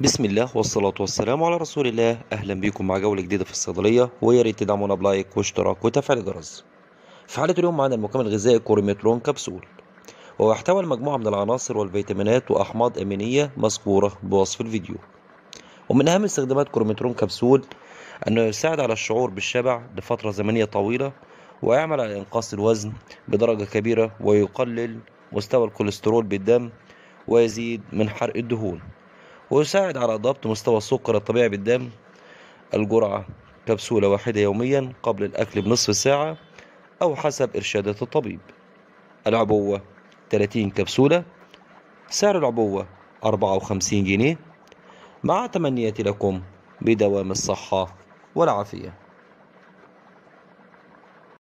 بسم الله والصلاة والسلام على رسول الله أهلا بيكم مع جولة جديدة في الصيدلية ويا ريت تدعمونا بلايك واشتراك وتفعيل الجرس في حلقة اليوم معنا المكمل الغذائي كوريمترون كبسول ويحتوي المجموعة من العناصر والفيتامينات وأحماض أمينية مذكورة بوصف الفيديو ومن أهم استخدامات كوريمترون كبسول أنه يساعد على الشعور بالشبع لفترة زمنية طويلة ويعمل على إنقاص الوزن بدرجة كبيرة ويقلل مستوى الكوليسترول بالدم ويزيد من حرق الدهون ويساعد على ضبط مستوى السكر الطبيعي بالدم الجرعة كبسولة واحدة يوميا قبل الأكل بنصف ساعة أو حسب إرشادات الطبيب العبوة 30 كبسولة سعر العبوة 54 جنيه مع تمنياتي لكم بدوام الصحة والعافية